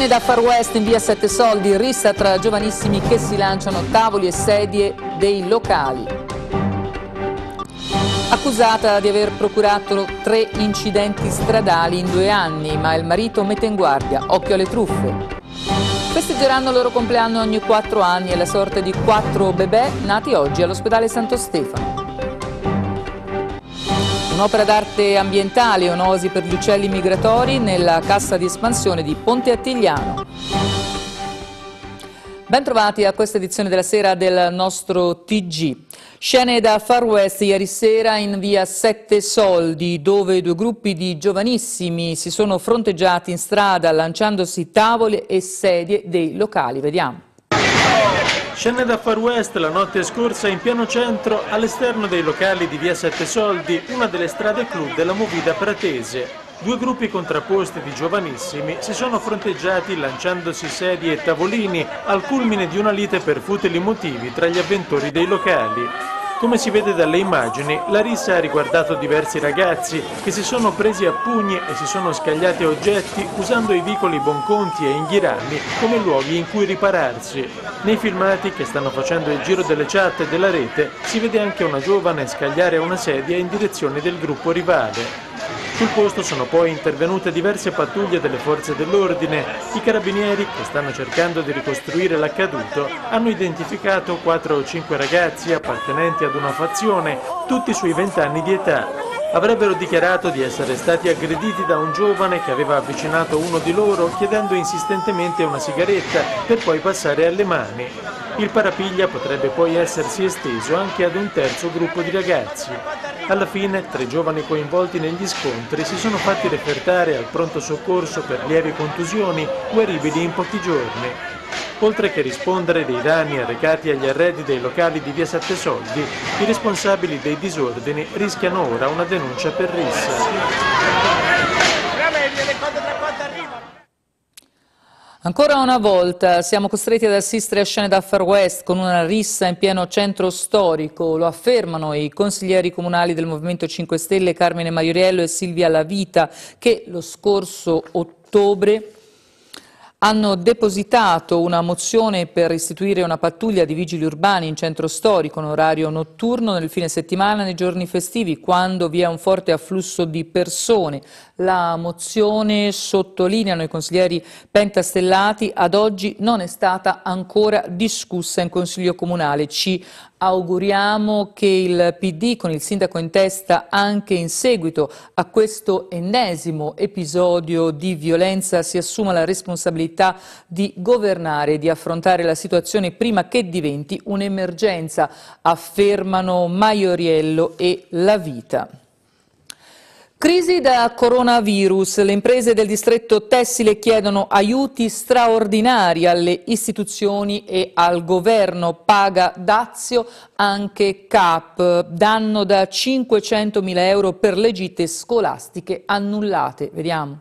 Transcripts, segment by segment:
Cene da Far West in via Sette Soldi, rissa tra giovanissimi che si lanciano tavoli e sedie dei locali. Accusata di aver procurato tre incidenti stradali in due anni, ma il marito mette in guardia, occhio alle truffe. Festeggeranno il loro compleanno ogni quattro anni e la sorte di quattro bebè nati oggi all'ospedale Santo Stefano. Un'opera d'arte ambientale, onosi per gli uccelli migratori nella cassa di espansione di Ponte Attigliano. Bentrovati a questa edizione della sera del nostro TG. Scene da Far West ieri sera in via Sette Soldi, dove due gruppi di giovanissimi si sono fronteggiati in strada lanciandosi tavole e sedie dei locali. Vediamo. Scene da Far West la notte scorsa in piano centro, all'esterno dei locali di via Sette Soldi, una delle strade club della Movida Pratese. Due gruppi contrapposti di giovanissimi si sono fronteggiati lanciandosi sedie e tavolini al culmine di una lite per futili motivi tra gli avventori dei locali. Come si vede dalle immagini, la rissa ha riguardato diversi ragazzi che si sono presi a pugni e si sono scagliati oggetti usando i vicoli Bonconti e Inghirami come luoghi in cui ripararsi. Nei filmati che stanno facendo il giro delle chat e della rete si vede anche una giovane scagliare una sedia in direzione del gruppo rivale. Sul posto sono poi intervenute diverse pattuglie delle forze dell'ordine. I carabinieri, che stanno cercando di ricostruire l'accaduto, hanno identificato 4 o 5 ragazzi appartenenti ad una fazione, tutti sui 20 anni di età. Avrebbero dichiarato di essere stati aggrediti da un giovane che aveva avvicinato uno di loro chiedendo insistentemente una sigaretta per poi passare alle mani. Il parapiglia potrebbe poi essersi esteso anche ad un terzo gruppo di ragazzi. Alla fine, tre giovani coinvolti negli scontri si sono fatti refertare al pronto soccorso per lievi contusioni guaribili in pochi giorni. Oltre che rispondere dei danni arrecati agli arredi dei locali di via Sette Soldi, i responsabili dei disordini rischiano ora una denuncia per rissa. Ancora una volta siamo costretti ad assistere a scene da Far West con una rissa in pieno centro storico, lo affermano i consiglieri comunali del Movimento 5 Stelle Carmine Maioriello e Silvia Lavita che lo scorso ottobre hanno depositato una mozione per istituire una pattuglia di vigili urbani in centro storico, in orario notturno nel fine settimana, nei giorni festivi, quando vi è un forte afflusso di persone. La mozione, sottolineano i consiglieri pentastellati, ad oggi non è stata ancora discussa in Consiglio Comunale. Ci Auguriamo che il PD con il sindaco in testa anche in seguito a questo ennesimo episodio di violenza si assuma la responsabilità di governare e di affrontare la situazione prima che diventi un'emergenza, affermano Maioriello e La Vita. Crisi da coronavirus. Le imprese del distretto tessile chiedono aiuti straordinari alle istituzioni e al governo. Paga dazio anche CAP, danno da 500.000 euro per le gite scolastiche annullate. Vediamo.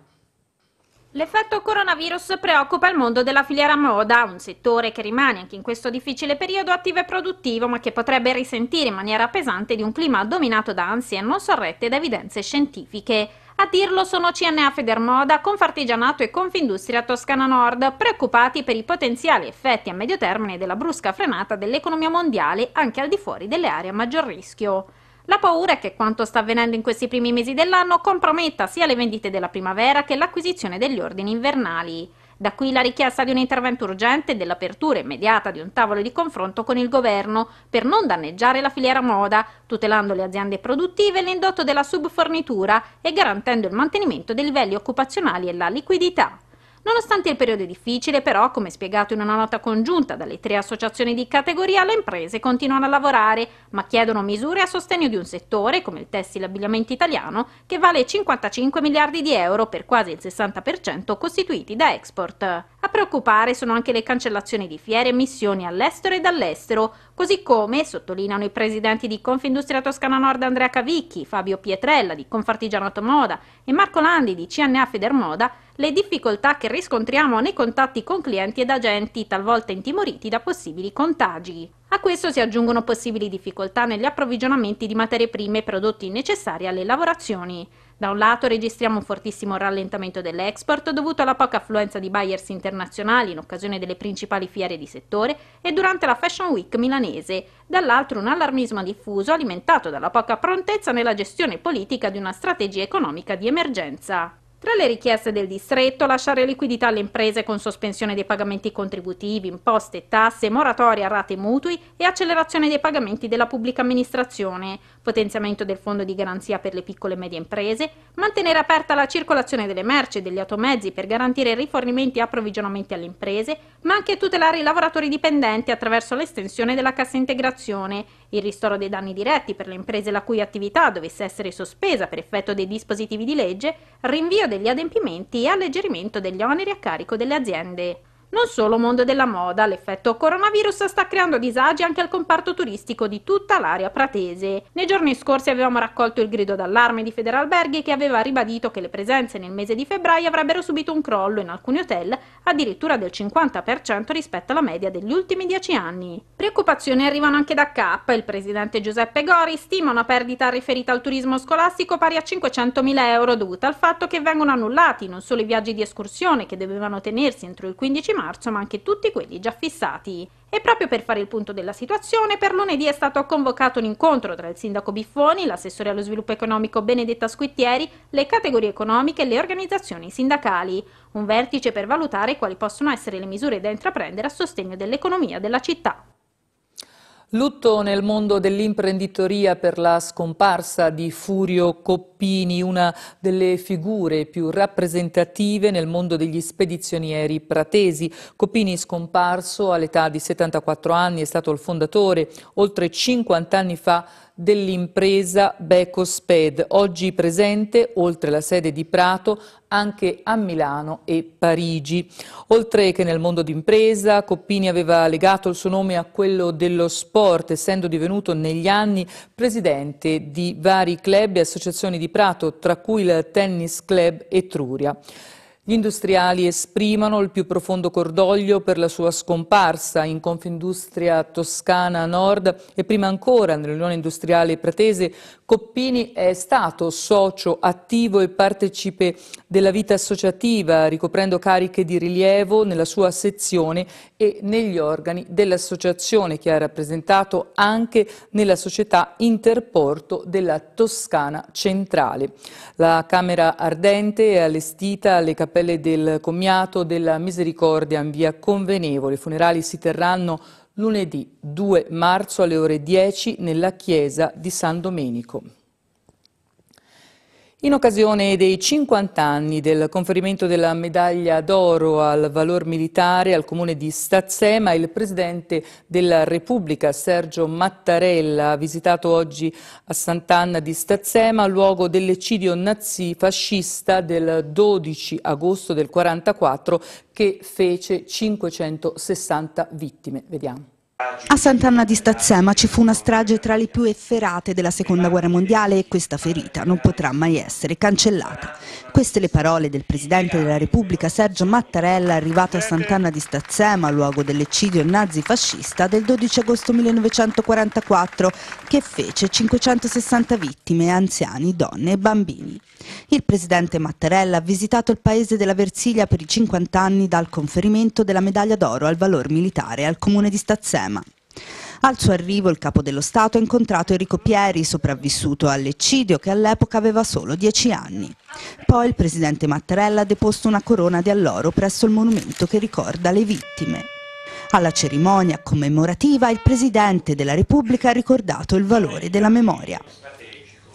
L'effetto coronavirus preoccupa il mondo della filiera moda, un settore che rimane anche in questo difficile periodo attivo e produttivo, ma che potrebbe risentire in maniera pesante di un clima dominato da ansie non sorrette da evidenze scientifiche. A dirlo sono CNA Federmoda, Confartigianato e Confindustria Toscana Nord, preoccupati per i potenziali effetti a medio termine della brusca frenata dell'economia mondiale anche al di fuori delle aree a maggior rischio. La paura è che quanto sta avvenendo in questi primi mesi dell'anno comprometta sia le vendite della primavera che l'acquisizione degli ordini invernali. Da qui la richiesta di un intervento urgente e dell'apertura immediata di un tavolo di confronto con il governo per non danneggiare la filiera moda, tutelando le aziende produttive, e l'indotto della subfornitura e garantendo il mantenimento dei livelli occupazionali e la liquidità. Nonostante il periodo difficile, però, come spiegato in una nota congiunta dalle tre associazioni di categoria, le imprese continuano a lavorare, ma chiedono misure a sostegno di un settore, come il tessile abbigliamento italiano, che vale 55 miliardi di euro per quasi il 60% costituiti da export. A preoccupare sono anche le cancellazioni di fiere e missioni all'estero e dall'estero, Così come, sottolineano i presidenti di Confindustria Toscana Nord Andrea Cavicchi, Fabio Pietrella di Confartigiano Automoda e Marco Landi di CNA Federmoda, le difficoltà che riscontriamo nei contatti con clienti ed agenti, talvolta intimoriti da possibili contagi. A questo si aggiungono possibili difficoltà negli approvvigionamenti di materie prime e prodotti necessari alle lavorazioni. Da un lato registriamo un fortissimo rallentamento dell'export dovuto alla poca affluenza di buyers internazionali in occasione delle principali fiere di settore e durante la Fashion Week milanese, dall'altro un allarmismo diffuso alimentato dalla poca prontezza nella gestione politica di una strategia economica di emergenza. Tra le richieste del distretto, lasciare liquidità alle imprese con sospensione dei pagamenti contributivi, imposte, tasse, moratoria, rate mutui e accelerazione dei pagamenti della pubblica amministrazione, potenziamento del fondo di garanzia per le piccole e medie imprese, mantenere aperta la circolazione delle merci e degli automezzi per garantire rifornimenti e approvvigionamenti alle imprese, ma anche tutelare i lavoratori dipendenti attraverso l'estensione della cassa integrazione il ristoro dei danni diretti per le imprese la cui attività dovesse essere sospesa per effetto dei dispositivi di legge, rinvio degli adempimenti e alleggerimento degli oneri a carico delle aziende. Non solo mondo della moda, l'effetto coronavirus sta creando disagi anche al comparto turistico di tutta l'area pratese. Nei giorni scorsi avevamo raccolto il grido d'allarme di Federalberghi che aveva ribadito che le presenze nel mese di febbraio avrebbero subito un crollo in alcuni hotel addirittura del 50% rispetto alla media degli ultimi dieci anni. Preoccupazioni arrivano anche da K. Il presidente Giuseppe Gori stima una perdita riferita al turismo scolastico pari a 500.000 euro dovuta al fatto che vengono annullati non solo i viaggi di escursione che dovevano tenersi entro il 15 maggio marzo, ma anche tutti quelli già fissati. E proprio per fare il punto della situazione, per lunedì è stato convocato un incontro tra il sindaco Biffoni, l'assessore allo sviluppo economico Benedetta Squittieri, le categorie economiche e le organizzazioni sindacali. Un vertice per valutare quali possono essere le misure da intraprendere a sostegno dell'economia della città. Lutto nel mondo dell'imprenditoria per la scomparsa di Furio Coppini, una delle figure più rappresentative nel mondo degli spedizionieri pratesi. Coppini scomparso all'età di 74 anni, è stato il fondatore oltre 50 anni fa dell'impresa Becosped, oggi presente, oltre la sede di Prato, anche a Milano e Parigi. Oltre che nel mondo d'impresa, Coppini aveva legato il suo nome a quello dello sport, essendo divenuto negli anni presidente di vari club e associazioni di Prato, tra cui il Tennis Club Etruria. Gli industriali esprimono il più profondo cordoglio per la sua scomparsa in Confindustria Toscana Nord e prima ancora nell'Unione Industriale Pratese. Coppini è stato socio attivo e partecipe della vita associativa, ricoprendo cariche di rilievo nella sua sezione e negli organi dell'associazione che ha rappresentato anche nella società Interporto della Toscana Centrale. La Camera Ardente è allestita alle cappelle pelle del commiato della Misericordia in via Convenevole. I funerali si terranno lunedì 2 marzo alle ore 10 nella chiesa di San Domenico. In occasione dei 50 anni del conferimento della medaglia d'oro al valor militare al comune di Stazzema, il Presidente della Repubblica Sergio Mattarella ha visitato oggi a Sant'Anna di Stazzema, luogo dell'eccidio nazifascista del 12 agosto del 1944 che fece 560 vittime. Vediamo. A Sant'Anna di Stazzema ci fu una strage tra le più efferate della seconda guerra mondiale e questa ferita non potrà mai essere cancellata. Queste le parole del Presidente della Repubblica Sergio Mattarella arrivato a Sant'Anna di Stazzema, luogo dell'eccidio nazifascista del 12 agosto 1944 che fece 560 vittime, anziani, donne e bambini. Il Presidente Mattarella ha visitato il paese della Versilia per i 50 anni dal conferimento della medaglia d'oro al valor militare al comune di Stazzema problema. Al suo arrivo il capo dello Stato ha incontrato Enrico Pieri, sopravvissuto all'eccidio che all'epoca aveva solo dieci anni. Poi il presidente Mattarella ha deposto una corona di alloro presso il monumento che ricorda le vittime. Alla cerimonia commemorativa il presidente della Repubblica ha ricordato il valore della memoria.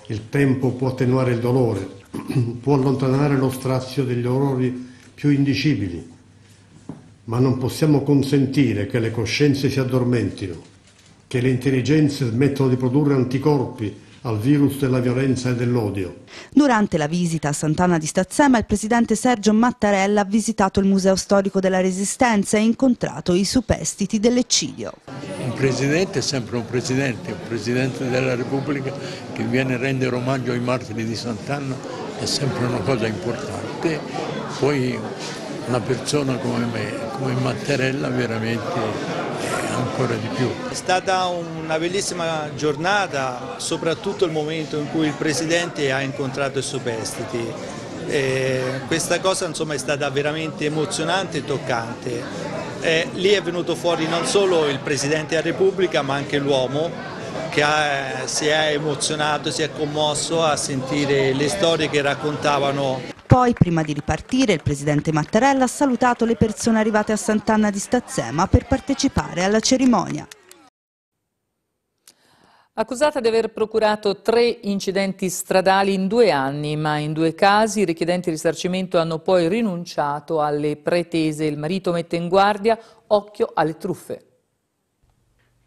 Il tempo può attenuare il dolore, può allontanare lo strazio degli orrori più indicibili, ma non possiamo consentire che le coscienze si addormentino, che le intelligenze smettano di produrre anticorpi al virus della violenza e dell'odio. Durante la visita a Sant'Anna di Stazzema il presidente Sergio Mattarella ha visitato il Museo Storico della Resistenza e incontrato i superstiti dell'eccidio. Un presidente è sempre un presidente, un presidente della Repubblica che viene a rendere omaggio ai martiri di Sant'Anna è sempre una cosa importante. Poi una persona come me, come Mattarella veramente eh, ancora di più. È stata una bellissima giornata, soprattutto il momento in cui il Presidente ha incontrato i superstiti. E eh, questa cosa insomma, è stata veramente emozionante e toccante. E eh, lì è venuto fuori non solo il Presidente della Repubblica ma anche l'uomo che ha, si è emozionato, si è commosso a sentire le storie che raccontavano poi, prima di ripartire, il presidente Mattarella ha salutato le persone arrivate a Sant'Anna di Stazzema per partecipare alla cerimonia. Accusata di aver procurato tre incidenti stradali in due anni, ma in due casi i richiedenti risarcimento hanno poi rinunciato alle pretese. Il marito mette in guardia, occhio alle truffe.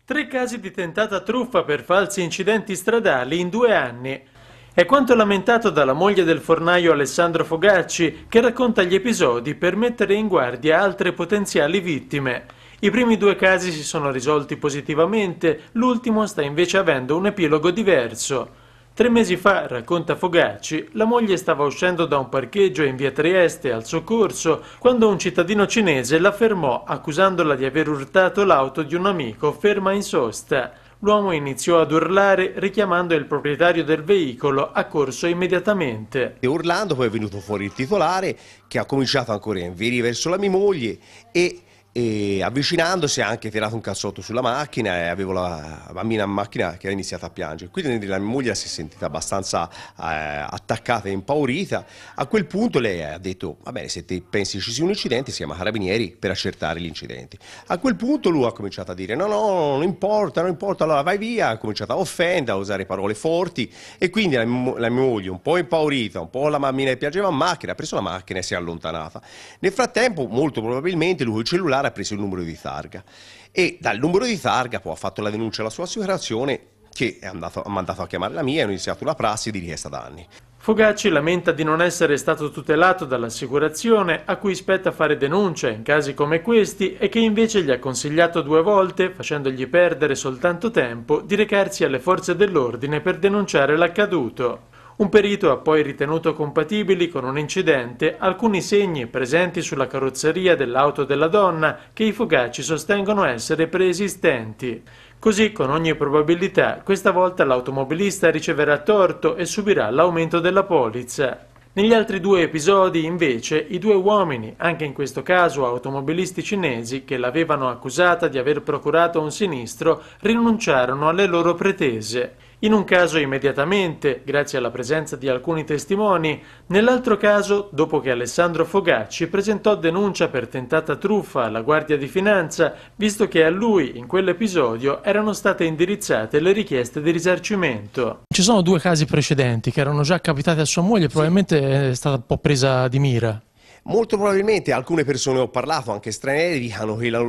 Tre casi di tentata truffa per falsi incidenti stradali in due anni. È quanto lamentato dalla moglie del fornaio Alessandro Fogacci, che racconta gli episodi per mettere in guardia altre potenziali vittime. I primi due casi si sono risolti positivamente, l'ultimo sta invece avendo un epilogo diverso. Tre mesi fa, racconta Fogacci, la moglie stava uscendo da un parcheggio in via Trieste al soccorso quando un cittadino cinese la fermò accusandola di aver urtato l'auto di un amico ferma in sosta. L'uomo iniziò ad urlare richiamando il proprietario del veicolo accorso immediatamente. E urlando poi è venuto fuori il titolare che ha cominciato ancora a inverire verso la mia moglie e e avvicinandosi ha anche tirato un cazzotto sulla macchina e avevo la bambina in macchina che era iniziata a piangere. Quindi la mia moglie si è sentita abbastanza eh, attaccata e impaurita. A quel punto lei ha detto, va bene, se ti pensi ci sia un incidente si chiama Carabinieri per accertare gli incidenti. A quel punto lui ha cominciato a dire, no, no, non importa, non importa, allora vai via. Ha cominciato a offendere, a usare parole forti e quindi la, la mia moglie un po' impaurita, un po' la mammina che piangeva in macchina, ha preso la macchina e si è allontanata. Nel frattempo, molto probabilmente, lui il cellulare ha preso il numero di targa e dal numero di targa poi ha fatto la denuncia alla sua assicurazione che è andato, ha mandato a chiamare la mia e ha iniziato la prassi di richiesta danni. Fogacci lamenta di non essere stato tutelato dall'assicurazione a cui spetta fare denuncia in casi come questi e che invece gli ha consigliato due volte, facendogli perdere soltanto tempo, di recarsi alle forze dell'ordine per denunciare l'accaduto. Un perito ha poi ritenuto compatibili con un incidente alcuni segni presenti sulla carrozzeria dell'auto della donna che i fugaci sostengono essere preesistenti. Così, con ogni probabilità, questa volta l'automobilista riceverà torto e subirà l'aumento della polizza. Negli altri due episodi, invece, i due uomini, anche in questo caso automobilisti cinesi, che l'avevano accusata di aver procurato un sinistro, rinunciarono alle loro pretese. In un caso immediatamente, grazie alla presenza di alcuni testimoni, nell'altro caso dopo che Alessandro Fogacci presentò denuncia per tentata truffa alla Guardia di Finanza, visto che a lui, in quell'episodio, erano state indirizzate le richieste di risarcimento. Ci sono due casi precedenti che erano già capitati a sua moglie, probabilmente eh, è stata un po' presa di mira. Molto probabilmente alcune persone ho parlato, anche stranieri, dicono che la,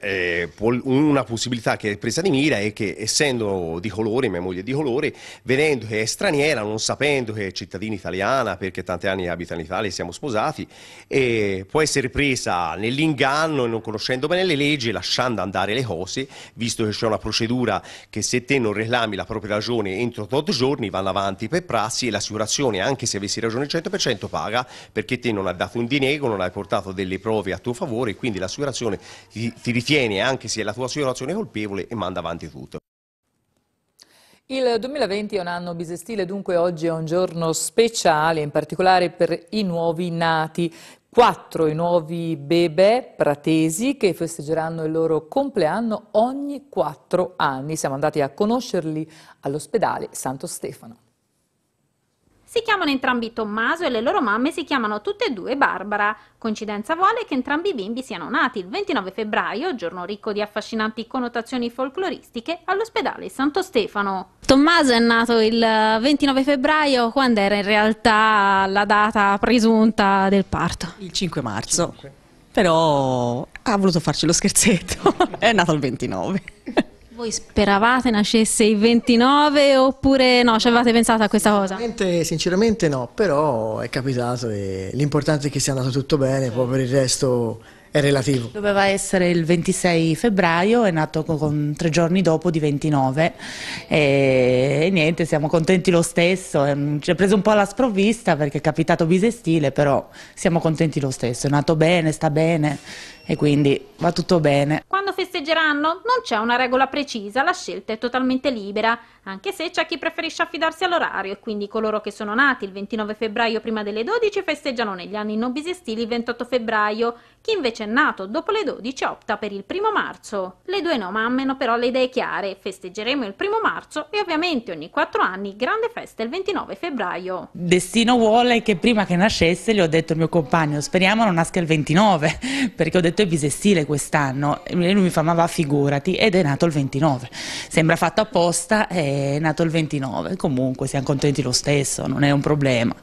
eh, una possibilità che è presa di mira è che essendo di colore, mia moglie è di colore, vedendo che è straniera, non sapendo che è cittadina italiana perché tanti anni abita in Italia e siamo sposati, eh, può essere presa nell'inganno e non conoscendo bene le leggi, lasciando andare le cose, visto che c'è una procedura che se te non reclami la propria ragione entro 8 giorni vanno avanti per prassi e l'assicurazione anche se avessi ragione il 100% paga perché te non hai dato un diniego, non hai portato delle prove a tuo favore e quindi l'assicurazione ti, ti ritieni anche se la tua situazione è colpevole, e manda avanti tutto. Il 2020 è un anno bisestile, dunque oggi è un giorno speciale, in particolare per i nuovi nati. Quattro i nuovi bebè pratesi che festeggeranno il loro compleanno ogni quattro anni. Siamo andati a conoscerli all'ospedale Santo Stefano. Si chiamano entrambi Tommaso e le loro mamme si chiamano tutte e due Barbara. Coincidenza vuole che entrambi i bimbi siano nati il 29 febbraio, giorno ricco di affascinanti connotazioni folcloristiche, all'ospedale Santo Stefano. Tommaso è nato il 29 febbraio, quando era in realtà la data presunta del parto? Il 5 marzo. 5. Però ha voluto farci lo scherzetto, è nato il 29. Voi speravate nascesse il 29 oppure no? Ci avevate pensato a questa cosa? Sinceramente, sinceramente no, però è capitato e l'importante è che sia andato tutto bene, poi per il resto è relativo. Doveva essere il 26 febbraio, è nato con, con tre giorni dopo di 29 e, e niente, siamo contenti lo stesso, e, ehm, ci è preso un po' alla sprovvista perché è capitato bisestile, però siamo contenti lo stesso, è nato bene, sta bene, e quindi va tutto bene. Quando festeggeranno? Non c'è una regola precisa, la scelta è totalmente libera, anche se c'è chi preferisce affidarsi all'orario e quindi coloro che sono nati il 29 febbraio prima delle 12 festeggiano negli anni non bisestili il 28 febbraio, chi invece è nato dopo le 12 opta per il primo marzo. Le due no mamme hanno però le idee chiare, festeggeremo il primo marzo e ovviamente ogni 4 anni grande festa il 29 febbraio. Destino vuole che prima che nascesse gli ho detto al mio compagno speriamo non nasca il 29 perché ho detto è bisestile quest'anno, e lui mi fa ma va figurati ed è nato il 29, sembra fatto apposta, è nato il 29, comunque siamo contenti lo stesso, non è un problema,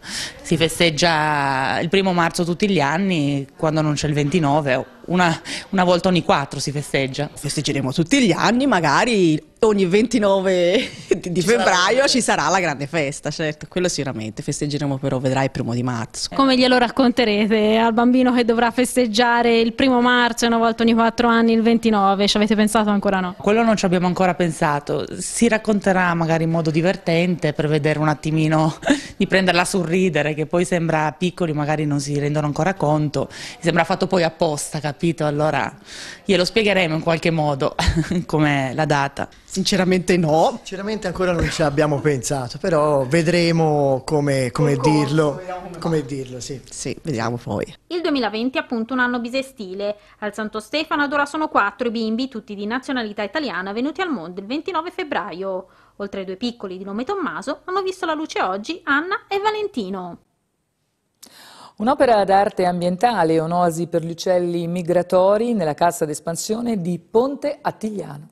si festeggia il primo marzo tutti gli anni, quando non c'è il 29 oh, una, una volta ogni quattro si festeggia. Festeggeremo tutti gli anni, magari ogni 29 di ci febbraio sarà ci sarà la grande festa, certo, quello sicuramente, festeggeremo però vedrai il primo di marzo. Come glielo racconterete al bambino che dovrà festeggiare il primo marzo e una volta ogni quattro anni il 29, ci avete pensato ancora no? Quello non ci abbiamo ancora pensato, si racconterà magari in modo divertente per vedere un attimino di prenderla a sorridere che poi sembra piccoli magari non si rendono ancora conto, sembra fatto poi apposta, capito? capito, allora glielo spiegheremo in qualche modo com'è la data. Sinceramente no, sinceramente ancora non ci abbiamo pensato, però vedremo come, come corso, dirlo, come dirlo sì. sì, vediamo poi. Il 2020 è appunto un anno bisestile, al Santo Stefano ad ora sono quattro i bimbi, tutti di nazionalità italiana, venuti al mondo il 29 febbraio. Oltre ai due piccoli di nome Tommaso, hanno visto la luce oggi Anna e Valentino. Un'opera d'arte ambientale, un'oasi per gli uccelli migratori nella cassa d'espansione di Ponte Attigliano.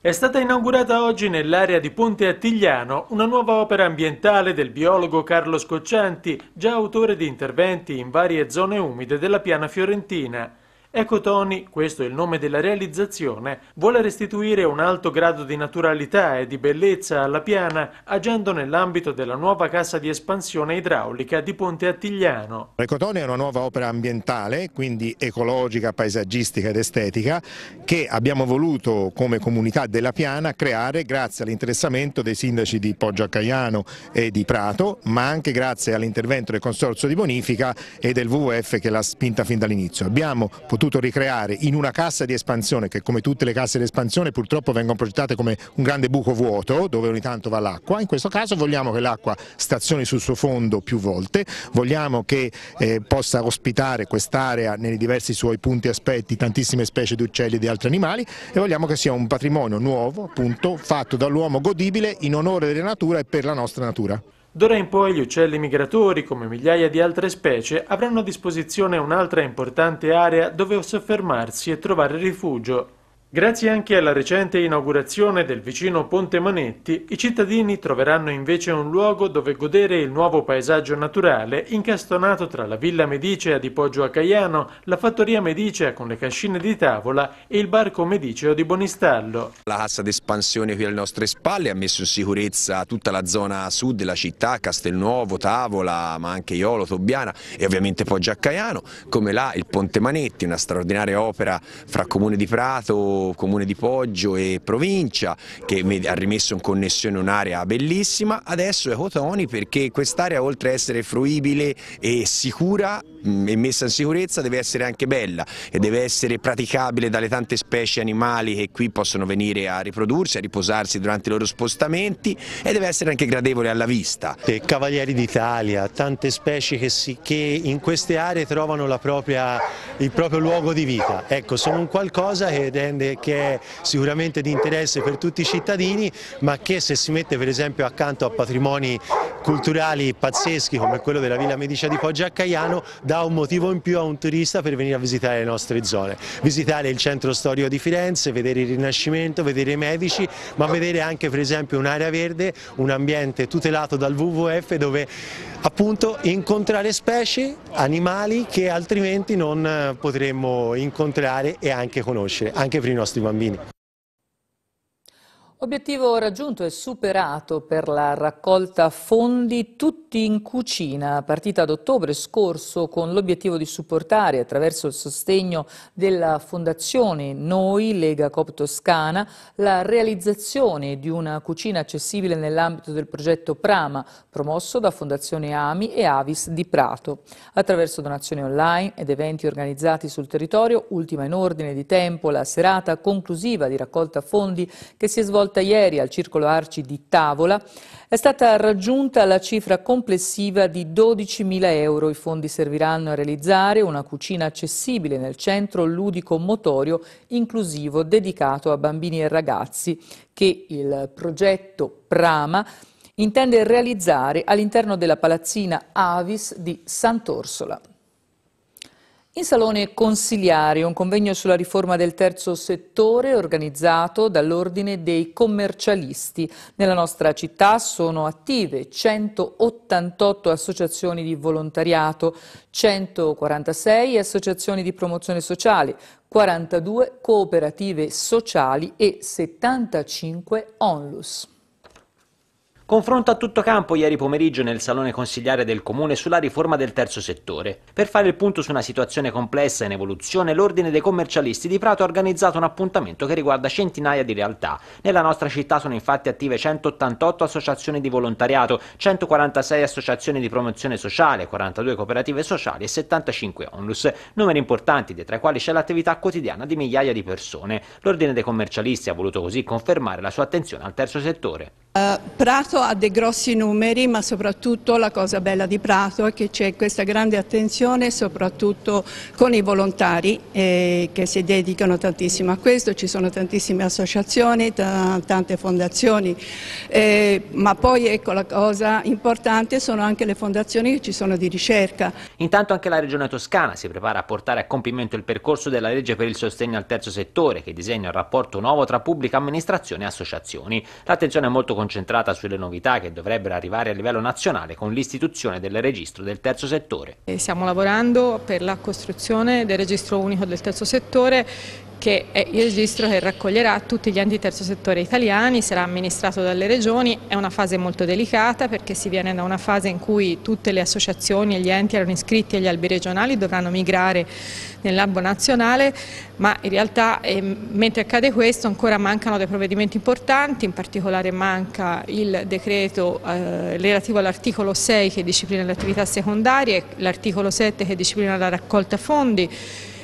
È stata inaugurata oggi nell'area di Ponte Attigliano una nuova opera ambientale del biologo Carlo Scoccianti, già autore di interventi in varie zone umide della piana fiorentina. Ecotoni, questo è il nome della realizzazione, vuole restituire un alto grado di naturalità e di bellezza alla piana agendo nell'ambito della nuova cassa di espansione idraulica di Ponte Attigliano. Ecotoni è una nuova opera ambientale, quindi ecologica, paesaggistica ed estetica, che abbiamo voluto come comunità della piana creare grazie all'interessamento dei sindaci di Poggio Accaiano e di Prato, ma anche grazie all'intervento del Consorzio di Bonifica e del WWF che l'ha spinta fin dall'inizio. Abbiamo potuto potuto ricreare in una cassa di espansione che come tutte le casse di espansione purtroppo vengono progettate come un grande buco vuoto dove ogni tanto va l'acqua, in questo caso vogliamo che l'acqua stazioni sul suo fondo più volte, vogliamo che eh, possa ospitare quest'area nei diversi suoi punti e aspetti tantissime specie di uccelli e di altri animali e vogliamo che sia un patrimonio nuovo appunto fatto dall'uomo godibile in onore della natura e per la nostra natura. D'ora in poi gli uccelli migratori, come migliaia di altre specie, avranno a disposizione un'altra importante area dove soffermarsi e trovare rifugio, Grazie anche alla recente inaugurazione del vicino Ponte Manetti, i cittadini troveranno invece un luogo dove godere il nuovo paesaggio naturale incastonato tra la Villa Medicea di Poggio a Caiano, la Fattoria Medicea con le cascine di tavola e il Barco Mediceo di Bonistallo. La cassa d'espansione qui alle nostre spalle ha messo in sicurezza tutta la zona sud della città, Castelnuovo, Tavola, ma anche Iolo, Tobbiana e ovviamente Poggio a Caiano, come là il Ponte Manetti, una straordinaria opera fra Comune di Prato comune di Poggio e provincia che ha rimesso in connessione un'area bellissima, adesso è Cotoni perché quest'area oltre a essere fruibile e sicura mm, e messa in sicurezza deve essere anche bella e deve essere praticabile dalle tante specie animali che qui possono venire a riprodursi, a riposarsi durante i loro spostamenti e deve essere anche gradevole alla vista. Cavalieri d'Italia, tante specie che, si, che, in queste aree trovano propria, il proprio luogo di vita, ecco sono un qualcosa che rende che, è sicuramente di interesse per tutti i cittadini ma che se si mette per esempio accanto a patrimoni culturali pazzeschi come quello della Villa Medicia di Poggia a Caiano dà un motivo in più a un turista per venire a visitare le nostre zone, visitare il centro storico di Firenze, vedere il Rinascimento, vedere i medici, ma vedere anche per esempio un'area verde, un ambiente tutelato dal WWF dove appunto incontrare specie, animali che altrimenti non potremmo incontrare e anche conoscere, anche per i nostri bambini. Obiettivo raggiunto e superato per la raccolta fondi Tutti in Cucina, partita ad ottobre scorso con l'obiettivo di supportare attraverso il sostegno della Fondazione Noi, Lega Cop Toscana, la realizzazione di una cucina accessibile nell'ambito del progetto Prama, promosso da Fondazione Ami e Avis di Prato. Attraverso donazioni online ed eventi organizzati sul territorio, ultima in ordine di tempo la serata conclusiva di raccolta fondi che si è svolta raccolta ieri al Circolo Arci di Tavola è stata raggiunta la cifra complessiva di 12.000 euro. I fondi serviranno a realizzare una cucina accessibile nel centro ludico-motorio inclusivo dedicato a bambini e ragazzi che il progetto Prama intende realizzare all'interno della palazzina Avis di Sant'Orsola. In Salone Consigliari, un convegno sulla riforma del terzo settore organizzato dall'Ordine dei commercialisti. Nella nostra città sono attive 188 associazioni di volontariato, 146 associazioni di promozione sociale, 42 cooperative sociali e 75 onlus. Confronto a tutto campo ieri pomeriggio nel Salone Consigliare del Comune sulla riforma del terzo settore. Per fare il punto su una situazione complessa in evoluzione, l'Ordine dei commercialisti di Prato ha organizzato un appuntamento che riguarda centinaia di realtà. Nella nostra città sono infatti attive 188 associazioni di volontariato, 146 associazioni di promozione sociale, 42 cooperative sociali e 75 onlus, numeri importanti dietro ai quali c'è l'attività quotidiana di migliaia di persone. L'Ordine dei commercialisti ha voluto così confermare la sua attenzione al terzo settore. Uh, Prato ha dei grossi numeri, ma soprattutto la cosa bella di Prato è che c'è questa grande attenzione, soprattutto con i volontari eh, che si dedicano tantissimo a questo, ci sono tantissime associazioni, tante fondazioni, eh, ma poi ecco la cosa importante sono anche le fondazioni che ci sono di ricerca. Intanto anche la Regione Toscana si prepara a portare a compimento il percorso della legge per il sostegno al terzo settore che disegna un rapporto nuovo tra pubblica amministrazione e associazioni. L'attenzione è molto concentrata sulle novità novità che dovrebbero arrivare a livello nazionale con l'istituzione del registro del terzo settore. Stiamo lavorando per la costruzione del registro unico del terzo settore che è il registro che raccoglierà tutti gli enti terzo settore italiani, sarà amministrato dalle regioni, è una fase molto delicata perché si viene da una fase in cui tutte le associazioni e gli enti erano iscritti agli albi regionali dovranno migrare nell'albo nazionale, ma in realtà eh, mentre accade questo ancora mancano dei provvedimenti importanti, in particolare manca il decreto eh, relativo all'articolo 6 che disciplina le attività secondarie, l'articolo 7 che disciplina la raccolta fondi,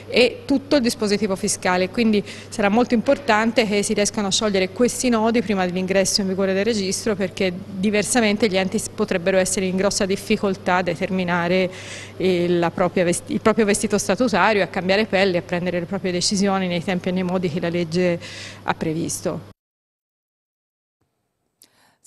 e tutto il dispositivo fiscale, quindi sarà molto importante che si riescano a sciogliere questi nodi prima dell'ingresso in vigore del registro perché diversamente gli enti potrebbero essere in grossa difficoltà a determinare il proprio vestito statutario, a cambiare pelle, a prendere le proprie decisioni nei tempi e nei modi che la legge ha previsto.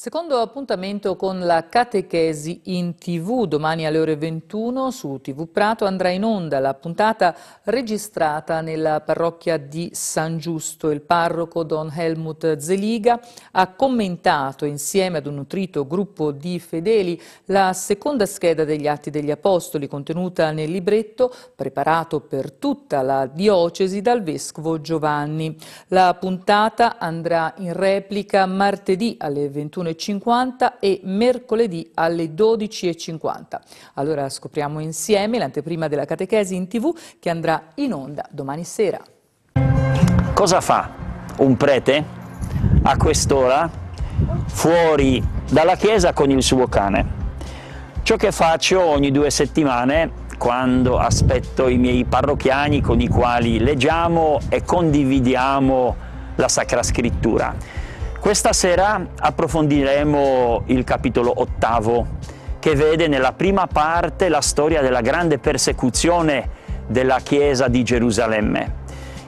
Secondo appuntamento con la catechesi in tv, domani alle ore 21 su TV Prato andrà in onda la puntata registrata nella parrocchia di San Giusto. Il parroco Don Helmut Zeliga ha commentato insieme ad un nutrito gruppo di fedeli la seconda scheda degli Atti degli Apostoli contenuta nel libretto preparato per tutta la diocesi dal vescovo Giovanni. La puntata andrà in replica martedì alle 21 21.50 e mercoledì alle 12.50. Allora scopriamo insieme l'anteprima della catechesi in tv che andrà in onda domani sera. Cosa fa un prete a quest'ora fuori dalla chiesa con il suo cane? Ciò che faccio ogni due settimane quando aspetto i miei parrocchiani con i quali leggiamo e condividiamo la Sacra Scrittura. Questa sera approfondiremo il capitolo ottavo che vede nella prima parte la storia della grande persecuzione della Chiesa di Gerusalemme.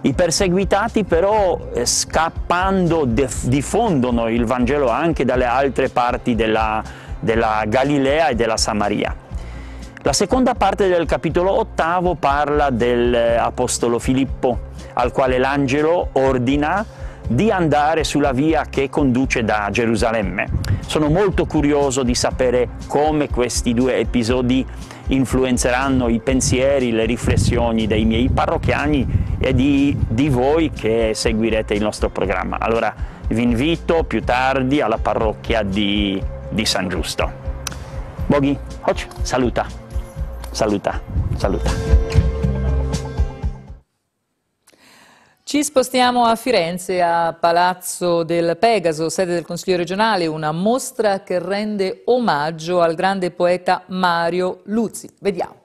I perseguitati però eh, scappando diffondono il Vangelo anche dalle altre parti della, della Galilea e della Samaria. La seconda parte del capitolo ottavo parla dell'Apostolo eh, Filippo, al quale l'angelo ordina di andare sulla via che conduce da Gerusalemme. Sono molto curioso di sapere come questi due episodi influenzeranno i pensieri, le riflessioni dei miei parrocchiani e di, di voi che seguirete il nostro programma. Allora vi invito più tardi alla parrocchia di, di San Giusto. Boghi, saluta, saluta, saluta. Ci spostiamo a Firenze, a Palazzo del Pegaso, sede del Consiglio regionale, una mostra che rende omaggio al grande poeta Mario Luzzi. Vediamo.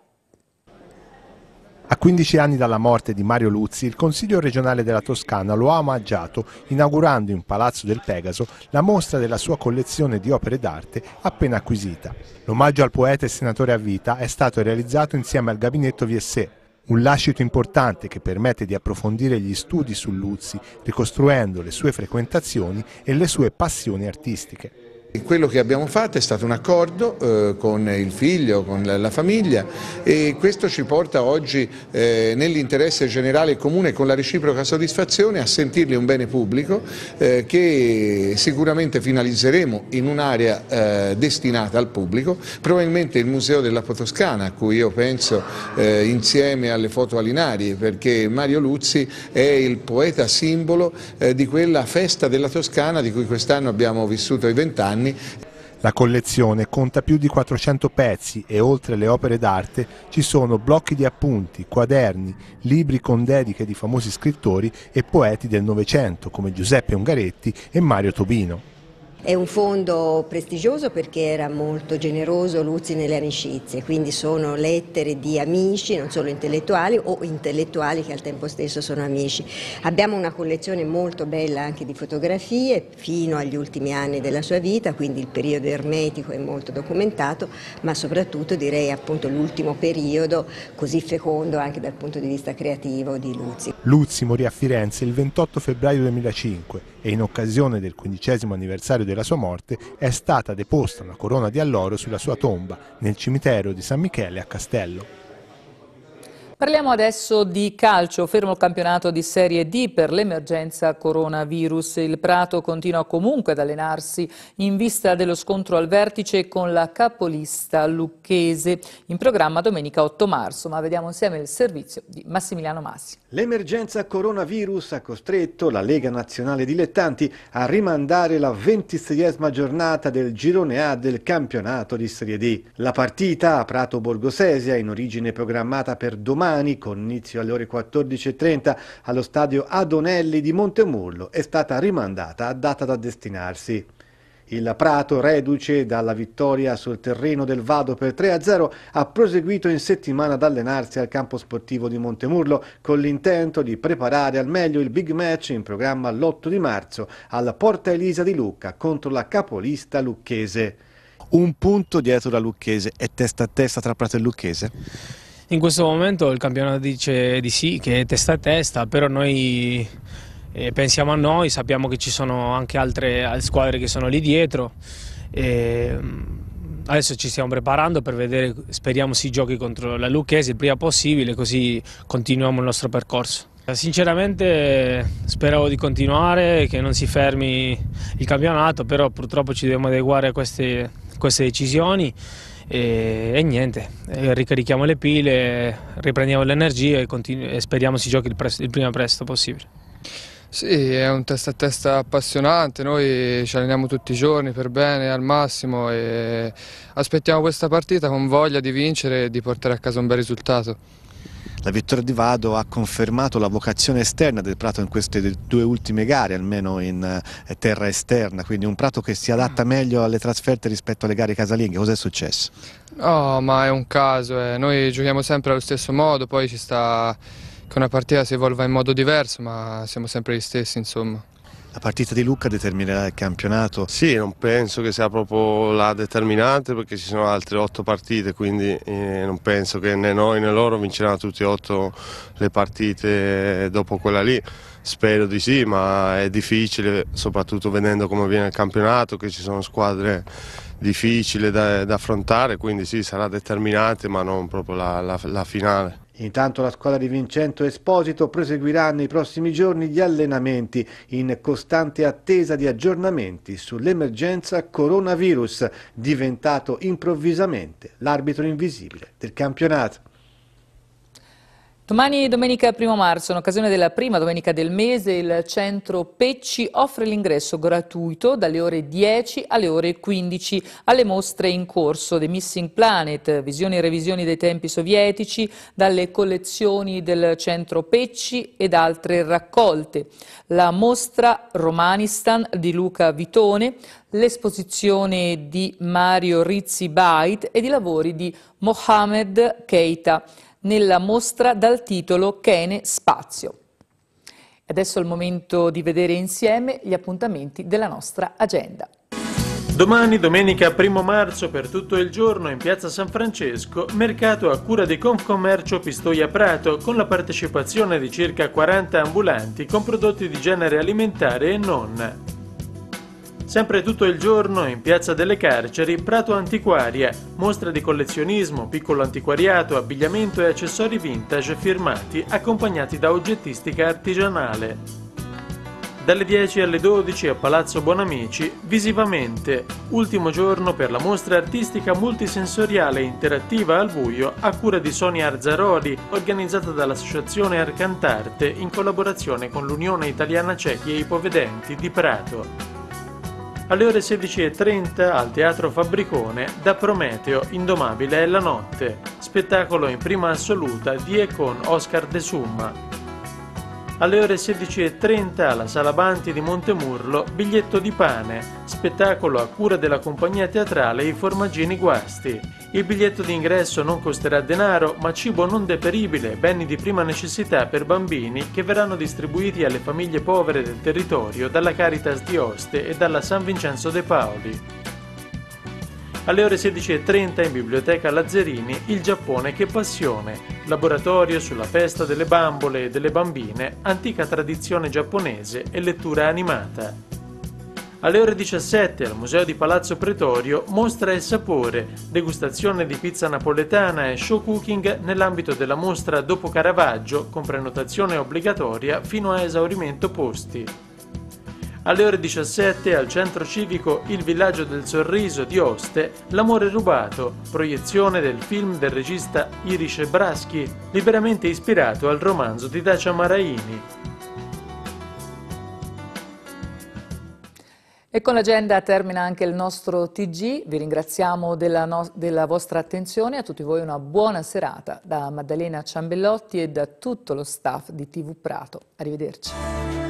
A 15 anni dalla morte di Mario Luzzi, il Consiglio regionale della Toscana lo ha omaggiato inaugurando in Palazzo del Pegaso la mostra della sua collezione di opere d'arte appena acquisita. L'omaggio al poeta e senatore a vita è stato realizzato insieme al gabinetto VSE, un lascito importante che permette di approfondire gli studi su Luzzi, ricostruendo le sue frequentazioni e le sue passioni artistiche. Quello che abbiamo fatto è stato un accordo eh, con il figlio, con la, la, famiglia e questo ci porta oggi eh, nell'interesse generale e comune con la reciproca soddisfazione a sentirli un bene pubblico eh, che sicuramente finalizzeremo in un'area eh, destinata al pubblico, probabilmente il Museo della Toscana a cui io penso eh, insieme alle foto alinarie perché Mario Luzzi è il poeta simbolo eh, di quella festa della Toscana di cui quest'anno abbiamo vissuto i vent'anni anni. La collezione conta più di 400 pezzi e oltre alle opere d'arte ci sono blocchi di appunti, quaderni, libri con dediche di famosi scrittori e poeti del Novecento come Giuseppe Ungaretti e Mario Tobino. È un fondo prestigioso perché era molto generoso Luzzi nelle amicizie, quindi sono lettere di amici, non solo intellettuali o intellettuali che al tempo stesso sono amici. Abbiamo una collezione molto bella anche di fotografie fino agli ultimi anni della sua vita, quindi il periodo ermetico è molto documentato, ma soprattutto direi appunto l'ultimo periodo così fecondo anche dal punto di vista creativo di Luzzi. Luzzi morì a Firenze il 28 febbraio 2005 e in occasione del quindicesimo anniversario della sua morte, è stata deposta una corona di alloro sulla sua tomba nel cimitero di San Michele a Castello. Parliamo adesso di calcio, fermo il campionato di Serie D per l'emergenza coronavirus. Il Prato continua comunque ad allenarsi in vista dello scontro al vertice con la capolista lucchese, in programma domenica 8 marzo, ma vediamo insieme il servizio di Massimiliano Massi. L'emergenza coronavirus ha costretto la Lega Nazionale Dilettanti a rimandare la ventiseiesima giornata del girone A del campionato di Serie D. La partita a Prato Borgosesia, in origine programmata per domani con inizio alle ore 14.30 allo stadio Adonelli di Montemurlo, è stata rimandata a data da destinarsi. Il Prato, reduce dalla vittoria sul terreno del Vado per 3-0, ha proseguito in settimana ad allenarsi al campo sportivo di Montemurlo con l'intento di preparare al meglio il big match in programma l'8 di marzo alla Porta Elisa di Lucca contro la capolista lucchese. Un punto dietro la Lucchese e testa a testa tra Prato e Lucchese? In questo momento il campionato dice di sì, che è testa a testa, però noi e pensiamo a noi, sappiamo che ci sono anche altre squadre che sono lì dietro. E mm, adesso ci stiamo preparando per vedere, speriamo si giochi contro la Lucchese il prima possibile, così continuiamo il nostro percorso. Sinceramente speravo di continuare, che non si fermi il campionato, però purtroppo ci dobbiamo adeguare a queste, queste decisioni e, e niente, eh, ricarichiamo le pile, riprendiamo l'energia e, e, speriamo si giochi il, il prima presto possibile. Sì, è un testa a testa appassionante, noi ci alleniamo tutti i giorni per bene, al massimo e aspettiamo questa partita con voglia di vincere e di portare a casa un bel risultato. La vittoria di Vado ha confermato la vocazione esterna del Prato in queste due ultime gare, almeno in eh, terra esterna, quindi un Prato che si adatta mm. meglio alle trasferte rispetto alle gare casalinghe. Cos'è successo? No, ma è un caso, eh. noi giochiamo sempre allo stesso modo, poi ci sta che una partita si evolva in modo diverso, ma siamo sempre gli stessi, insomma. La partita di Lucca determinerà il campionato? Sì, non penso che sia proprio la determinante perché ci sono altre otto partite, quindi eh, non penso che né noi né loro vinceranno tutte e otto le partite dopo quella lì. Spero di sì, ma è difficile, soprattutto vedendo come viene il campionato, che ci sono squadre difficili da, da affrontare, quindi sì, sarà determinante, ma non proprio la, la, la finale. Intanto la squadra di Vincenzo Esposito proseguirà nei prossimi giorni gli allenamenti in costante attesa di aggiornamenti sull'emergenza coronavirus diventato improvvisamente l'arbitro invisibile del campionato. Domani domenica 1 marzo, in occasione della prima domenica del mese, il centro Pecci offre l'ingresso gratuito dalle ore 10 alle ore 15 alle mostre in corso The Missing Planet, visioni e revisioni dei tempi sovietici, dalle collezioni del centro Pecci ed altre raccolte, la mostra Romanistan di Luca Vitone, l'esposizione di Mario Rizzi Bait e i lavori di Mohamed Keita nella mostra dal titolo Kene Spazio. Adesso è il momento di vedere insieme gli appuntamenti della nostra agenda. Domani, domenica 1 marzo, per tutto il giorno in piazza San Francesco, mercato a cura di Confcommercio Pistoia Prato con la partecipazione di circa 40 ambulanti con prodotti di genere alimentare e non. Sempre tutto il giorno in Piazza delle Carceri, Prato Antiquaria, mostra di collezionismo, piccolo antiquariato, abbigliamento e accessori vintage firmati accompagnati da oggettistica artigianale. Dalle 10 alle 12 a Palazzo Bonamici, visivamente, ultimo giorno per la mostra artistica multisensoriale interattiva al buio a cura di Sonia Arzaroli, organizzata dall'Associazione Arcantarte in collaborazione con l'Unione Italiana Cechi e Ipovedenti di Prato alle ore 16.30 al Teatro Fabbricone da Prometeo Indomabile è la notte, spettacolo in prima assoluta di e con Oscar De Summa, alle ore 16.30 alla Sala Banti di Montemurlo, biglietto di pane, spettacolo a cura della compagnia teatrale I Formaggini Guasti. Il biglietto d'ingresso non costerà denaro, ma cibo non deperibile, beni di prima necessità per bambini che verranno distribuiti alle famiglie povere del territorio dalla Caritas di Oste e dalla San Vincenzo de Paoli. Alle ore 16.30 in biblioteca Lazzerini Il Giappone che passione, laboratorio sulla festa delle bambole e delle bambine, antica tradizione giapponese e lettura animata. Alle ore 17 al Museo di Palazzo Pretorio mostra e sapore, degustazione di pizza napoletana e show cooking nell'ambito della mostra Dopo Caravaggio con prenotazione obbligatoria fino a esaurimento posti. Alle ore 17 al centro civico Il villaggio del sorriso di Oste, L'amore rubato, proiezione del film del regista Irice Braschi, liberamente ispirato al romanzo di Dacia Maraini, E con l'agenda termina anche il nostro TG, vi ringraziamo della, no della, vostra attenzione, a tutti voi una buona serata da Maddalena Ciambellotti e da tutto lo staff di TV Prato. Arrivederci.